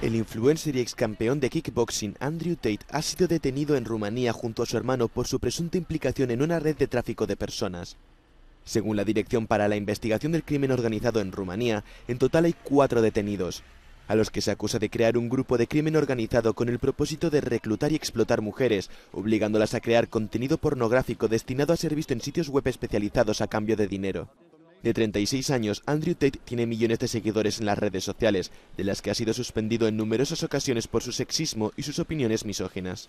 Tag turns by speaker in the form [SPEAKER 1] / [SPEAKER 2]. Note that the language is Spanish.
[SPEAKER 1] El influencer y ex campeón de kickboxing Andrew Tate ha sido detenido en Rumanía junto a su hermano por su presunta implicación en una red de tráfico de personas. Según la Dirección para la Investigación del Crimen Organizado en Rumanía, en total hay cuatro detenidos, a los que se acusa de crear un grupo de crimen organizado con el propósito de reclutar y explotar mujeres, obligándolas a crear contenido pornográfico destinado a ser visto en sitios web especializados a cambio de dinero de 36 años, Andrew Tate tiene millones de seguidores en las redes sociales, de las que ha sido suspendido en numerosas ocasiones por su sexismo y sus opiniones misóginas.